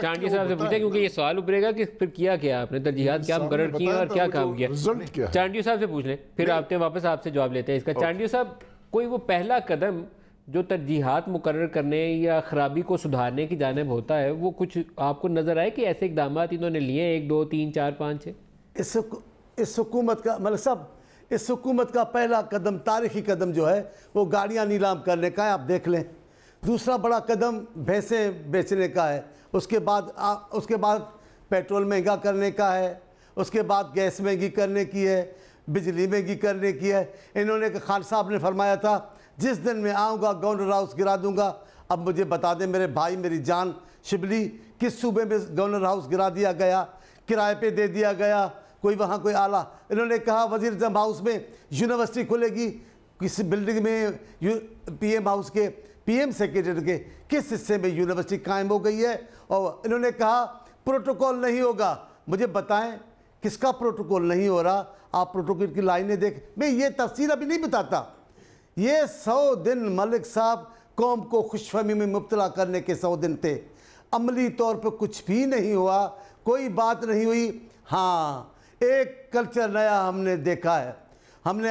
چانڈی صاحب سے پوچھا کیونکہ یہ سوال ابھرے گا کہ پھر کیا کیا آپ نے ترجیحات کیا مقرر کیا اور کیا کام کیا چانڈیو صاحب سے پوچھ لیں پھر آپ نے آپ سے جواب لیتے ہیں اس کا چانڈیو صاحب کوئی وہ پہلا قدم جو ترجیحات مقرر کرنے یا خرابی کو سدھارنے کی جانب ہوتا ہے وہ کچھ آپ کو نظر آئے کہ ایسے اقدامات انہوں نے لیے ایک دو تین چار پانچ اس حکومت کا ملک صاحب اس حکومت کا پہلا قدم تاریخی قدم جو ہے وہ گاڑیاں نیلام کرنے کا ہے آپ دیکھ لیں دوسرا بڑا قدم بیچنے کا ہے اس کے بعد اس کے بعد پیٹرول مہنگا کرنے کا ہے اس کے بعد گیس مہنگی کرنے کی ہے بجلی مہنگی کرنے کی ہے انہوں نے خان صاحب نے فرمایا تھا جس دن میں آؤں گا گورنر ہاؤس گرا دوں گا اب مجھے بتا دیں میرے بھائی میری جان شبلی کس صوبے میں گورنر ہاؤس گرا دیا گیا کرائے پہ دے دیا گیا کوئی وہاں کوئی آلہ انہوں نے کہا وزیر اعظم ہاؤس میں یونیورسٹی کھلے گی کسی بلڈنگ میں پی ایم ہاؤس کے پی ایم سیکیٹر کے کس حصے میں یونیورسٹی قائم ہو گئی ہے اور انہوں نے کہا پروٹوکول نہیں ہوگا مجھے بتائیں کس کا پروٹوکول نہیں ہو رہا آپ پروٹوکول کی لائنیں دیکھیں یہ تفصیل ابھی نہیں بتاتا یہ سو دن ملک صاحب قوم کو خوش فہمی میں مبتلا کرنے کے سو دن تھے عملی طور پہ کچھ بھی نہیں ہوا کوئی بات نہیں ہوئی ہاں ایک کلچر نیا ہم نے دیکھا ہے ہم نے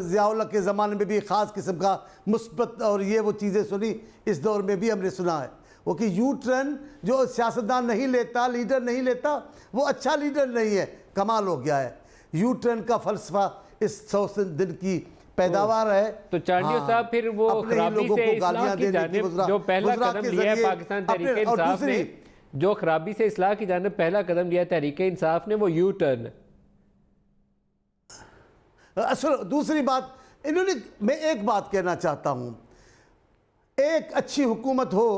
ضیاء اللہ کے زمانے میں بھی خاص قسم کا مثبت اور یہ وہ چیزیں سنی اس دور میں بھی ہم نے سنا ہے وہ کہ یو ٹرن جو سیاستدان نہیں لیتا لیڈر نہیں لیتا وہ اچھا لیڈر نہیں ہے کمال ہو گیا ہے یو ٹرن کا فلسفہ اس سو سن دن کی پیداوار ہے تو ہاں، صاحب پھر وہ خرابی سے اسلام کی جانب جو پہلا قدم لیا ہے پاکستان تحریک انصاف نے جو خرابی سے اصلاح کی جانب پہلا قدم لیا ہے تحریک انصاف نے وہ یو ٹرن اصل دوسری بات انہوں نے میں ایک بات کہنا چاہتا ہوں ایک اچھی حکومت ہو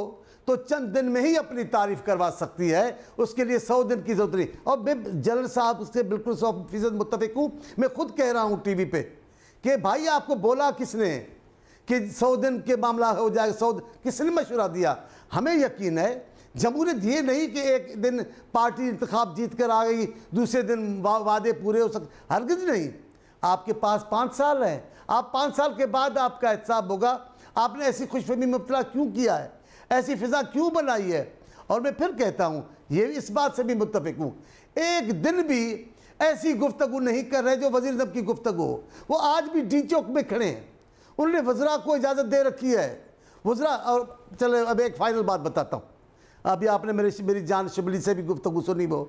تو چند دن میں ہی اپنی تعریف کروا سکتی ہے اس کے لیے سو دن کی ضرورت نہیں اور میں جنرل صاحب اس سے بالکل سو فیصد متفق ہوں میں خود کہہ رہا ہوں ٹی وی پہ کہ بھائی آپ کو بولا کس نے کہ سو دن کے معاملہ ہو جائے سو دن کس نے مشورہ دیا ہمیں یقین ہے جمہورت یہ نہیں کہ ایک دن پارٹی انتخاب جیت کر آ گئی دوسرے دن وعدے پورے ہو سکتے ہرگز نہیں آپ کے پاس پانچ سال ہیں آپ پانچ سال کے بعد آپ کا احتساب ہوگا آپ نے ایسی خوش فہمی مبتلا کیوں کیا ہے ایسی فضا کیوں بنائی ہے اور میں پھر کہتا ہوں یہ اس بات سے بھی متفق ہوں ایک دن بھی ایسی گفتگو نہیں کر رہے جو وزیر اعظم کی گفتگو ہو وہ آج بھی ڈی چوک میں کھڑے ہیں ان نے وزرا کو اجازت دے رکھی ہے وزرا اور چلے اب ایک فائنل بات بتاتا ہوں ابھی آپ نے میری میری جان شبلی سے بھی گفتگو سنی وہ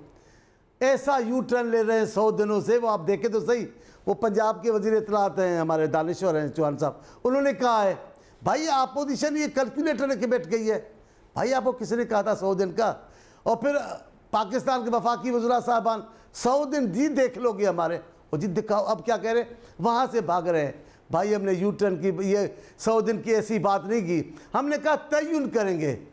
ایسا یو ٹرن لے رہے ہیں سو دنوں سے وہ آپ دیکھیں تو صحیح وہ پنجاب کے وزیر اطلاعات ہیں ہمارے دانشور ہیں چوہان صاحب انہوں نے کہا ہے بھائی اپوزیشن یہ کلکولیٹر لے کے بیٹھ گئی ہے بھائی آپ کو کس نے کہا تھا سو دن کا اور پھر پاکستان کے وفاقی وزراء صاحبان سو دن جی دیکھ لو گے ہمارے وہ جی دکھاؤ اب کیا کہہ رہے ہیں وہاں سے بھاگ رہے ہیں بھائی ہم نے یو ٹرن کی یہ سو دن کی ایسی بات نہیں کی ہم نے کہا تعین کریں گے